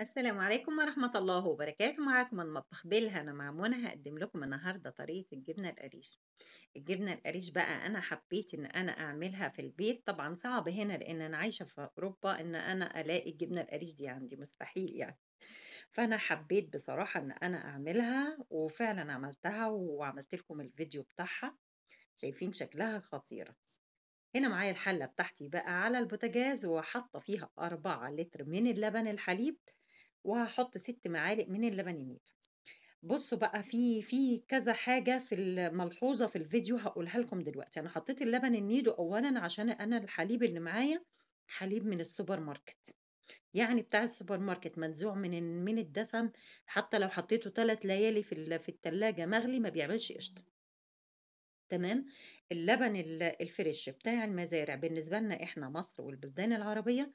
السلام عليكم ورحمة الله وبركاته معاكم المطبخ بيلها أنا مع منى هقدم لكم النهاردة طريقة الجبنة القريش الجبنة القريش بقى أنا حبيت إن أنا أعملها في البيت طبعا صعب هنا لأن أنا عايشة في أوروبا إن أنا ألاقي الجبنة القريش دي عندي مستحيل يعني فأنا حبيت بصراحة إن أنا أعملها وفعلا عملتها وعملت لكم الفيديو بتاعها شايفين شكلها خطيرة هنا معايا الحلة بتاعتي بقى على البوتاجاز وحاطة فيها أربعة لتر من اللبن الحليب وهحط ست معالق من اللبن النيتو بصوا بقى في في كذا حاجه في الملحوظه في الفيديو هقولها لكم دلوقتي انا حطيت اللبن النيدو اولا عشان انا الحليب اللي معايا حليب من السوبر ماركت يعني بتاع السوبر ماركت منزوع من من الدسم حتى لو حطيته ثلاث ليالي في في الثلاجه مغلي ما بيعملش قشطه تمام اللبن الفريش بتاع المزارع بالنسبه لنا احنا مصر والبلدان العربيه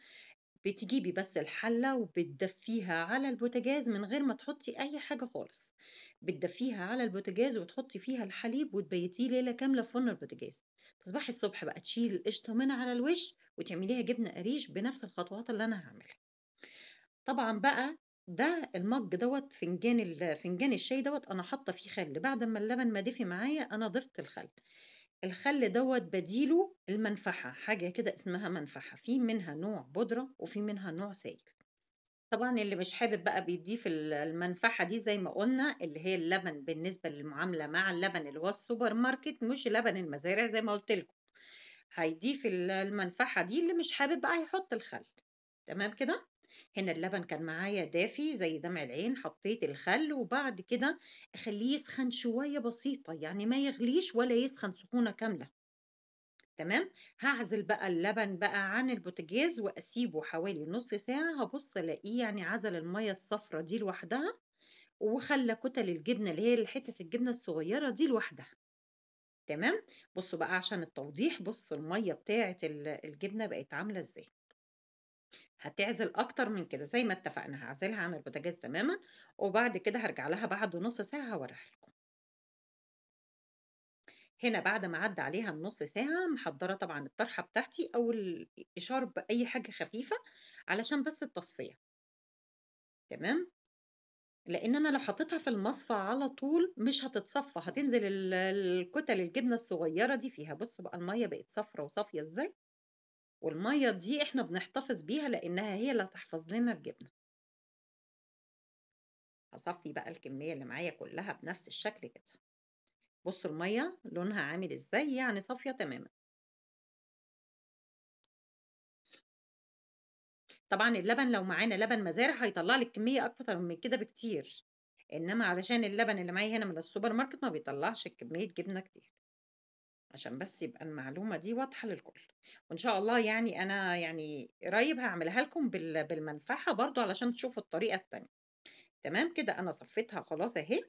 بتجيبي بس الحلة وبتدفيها على البوتاجاز من غير ما تحطي أي حاجة خالص بتدفيها على البوتاجاز وتحطي فيها الحليب وتبيتيه ليلة كاملة في فرن البوتاجاز تصبحي الصبح بقى تشيلي القشطة من على الوش وتعمليها جبنة قريش بنفس الخطوات اللي أنا هعملها طبعا بقى ده المج دوت فنجان فنجان الشاي دوت انا حاطه فيه خل بعد ما اللبن ما دفي معايا انا ضفت الخل الخل دوت بديله المنفحة حاجة كده اسمها منفحة في منها نوع بودرة وفي منها نوع سائل طبعا اللي مش حابب بقى بيضيف المنفحة دي زي ما قلنا اللي هي اللبن بالنسبة للمعاملة مع اللبن اللي هو السوبر ماركت مش لبن المزارع زي ما قلت لكم هيضيف المنفحة دي اللي مش حابب بقى هيحط الخل تمام كده هنا اللبن كان معايا دافي زي دمع العين حطيت الخل وبعد كده اخليه يسخن شويه بسيطه يعني ما يغليش ولا يسخن سخونه كامله تمام هعزل بقى اللبن بقى عن البوتاجاز واسيبه حوالي نص ساعه هبص الاقيه يعني عزل الميه الصفرة دي لوحدها وخلى كتل الجبنه اللي هي حته الجبنه الصغيره دي لوحدها تمام بصوا بقى عشان التوضيح بصوا الميه بتاعه الجبنه بقت عامله ازاي هتعزل اكتر من كده زي ما اتفقنا هعزلها عن البوتاجاز تماما وبعد كده هرجع لها بعد نص ساعه هوريها لكم هنا بعد ما عدى عليها النص ساعة محضرة طبعا الطرحة بتاعتي أو الاشارة بأي حاجة خفيفة علشان بس التصفية تمام لأن أنا لو حطيتها في المصفى على طول مش هتتصفى هتنزل الكتل الجبنة الصغيرة دي فيها بصوا بقى المية بقت صفرة وصافية إزاي والمية دي احنا بنحتفظ بيها لانها هي اللي هتحفظ لنا الجبنة هصفي بقى الكمية اللي معايا كلها بنفس الشكل كده بصوا المية لونها عامل ازاي يعني صافية تماما طبعا اللبن لو معانا لبن مزارع هيطلع لك كمية اكتر من كده بكتير انما علشان اللبن اللي معايا هنا من السوبر ماركت ما بيطلعش كمية جبنة كتير عشان بس يبقى المعلومة دي واضحة للكل وإن شاء الله يعني أنا يعني قريب هعملها لكم بالمنفحه برضو علشان تشوفوا الطريقة التانية تمام كده أنا صفيتها خلاص أهي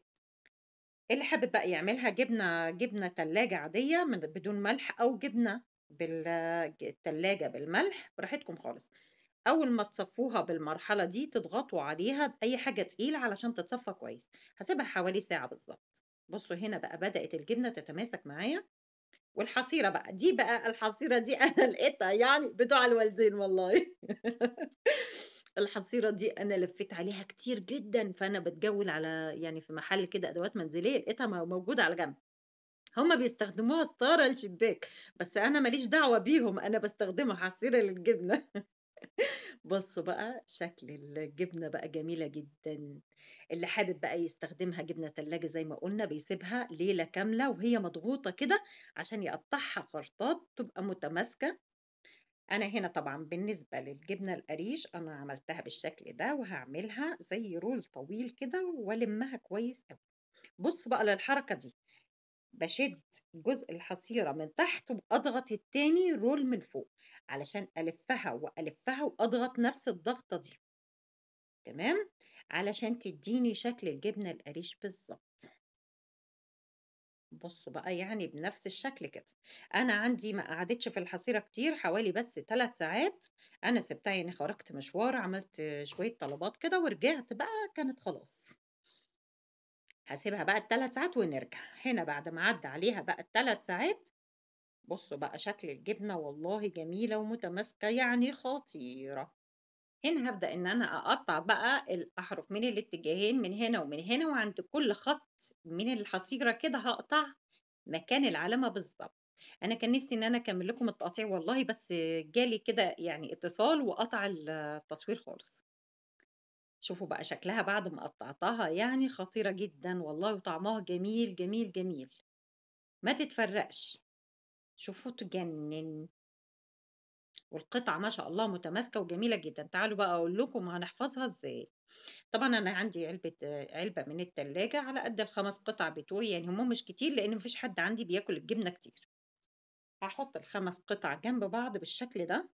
اللي حابب بقى يعملها جبنة جبنة تلاجة عادية من بدون ملح أو جبنة بالثلاجه بالملح براحتكم خالص أول ما تصفوها بالمرحلة دي تضغطوا عليها بأي حاجة تقيلة علشان تتصفى كويس هسيبها حوالي ساعة بالظبط بصوا هنا بقى بدأت الجبنة تتماسك معايا والحصيره بقى دي بقى الحصيره دي انا لقيتها يعني بتوع الوالدين والله الحصيره دي انا لفيت عليها كتير جدا فانا بتجول على يعني في محل كده ادوات منزليه لقيتها موجوده على جنب هما بيستخدموها ستاره الشباك بس انا ماليش دعوه بيهم انا بستخدمها حصيره للجبنه بصوا بقى شكل الجبنة بقى جميلة جدا اللي حابب بقى يستخدمها جبنة تلاجة زي ما قلنا بيسيبها ليلة كاملة وهي مضغوطة كده عشان يقطعها خرطات تبقى متماسكة أنا هنا طبعا بالنسبة للجبنة القريش أنا عملتها بالشكل ده وهعملها زي رول طويل كده والمها كويس أوي بص بقى للحركة دي بشد جزء الحصيرة من تحت وأضغط التاني رول من فوق علشان ألفها وألفها وأضغط نفس الضغطة دي تمام علشان تديني شكل الجبنة القريش بالظبط بصوا بقى يعني بنفس الشكل كده انا عندي ما قعدتش في الحصيره كتير حوالي بس 3 ساعات انا سبتها يعني خرجت مشوار عملت شويه طلبات كده ورجعت بقى كانت خلاص هسيبها بقى التلات ساعات ونرجع هنا بعد ما عدى عليها بقى التلات ساعات بصوا بقى شكل الجبنة والله جميلة ومتماسكة يعني خطيرة هنا هبدأ ان انا اقطع بقى الاحرف من الاتجاهين من هنا ومن هنا وعند كل خط من الحصيرة كده هقطع مكان العلامة بالظبط انا كان نفسي ان انا اكمل لكم التقطيع والله بس جالي كده يعني اتصال وقطع التصوير خالص شوفوا بقى شكلها بعد ما قطعتها يعني خطيرة جدا والله وطعمها جميل جميل جميل ما تتفرقش شوفوا تجنن والقطعة ما شاء الله متماسكة وجميلة جدا تعالوا بقى أقول لكم هنحفظها إزاي طبعا أنا عندي علبة علبة من التلاجة على قد الخمس قطع بتوعي يعني هم مش كتير لأن مفيش حد عندي بياكل الجبنة كتير هحط الخمس قطع جنب بعض بالشكل ده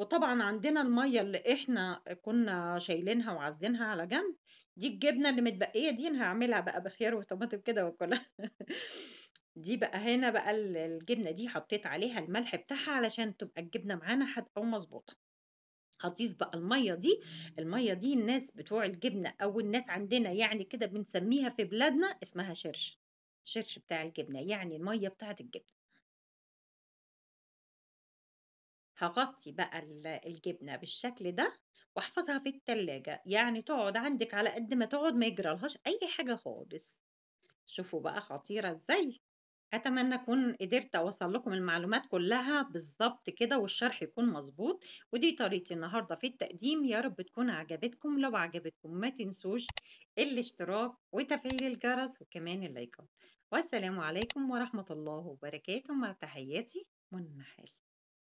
وطبعًا عندنا المَيّة اللي إحنا كنا شايلينها وعازلينها على جنب، دي الجبنة اللي متبقية دي أنا هعملها بقى بخيار وطماطم كده وكلها دي بقى هنا بقى الجبنة دي حطيت عليها الملح بتاعها علشان تبقى الجبنة معانا هتبقى مظبوطة هضيف بقى المَيّة دي، المَيّة دي الناس بتوع الجبنة أو الناس عندنا يعني كده بنسميها في بلادنا اسمها شِرْش، شِرْش بتاع الجبنة، يعني المَيّة بتاعت الجبنة. هغطي بقى الجبنة بالشكل ده واحفظها في التلاجة يعني تقعد عندك على قد ما تقعد ما يجرالهاش أي حاجة خالص شوفوا بقى خطيرة ازاي اتمنى اكون قدرت اوصل لكم المعلومات كلها بالظبط كده والشرح يكون مظبوط ودي طريقتي النهارده في التقديم يا رب تكون عجبتكم لو عجبتكم ما تنسوش الاشتراك وتفعيل الجرس وكمان اللايكات والسلام عليكم ورحمه الله وبركاته مع تحياتي منى حال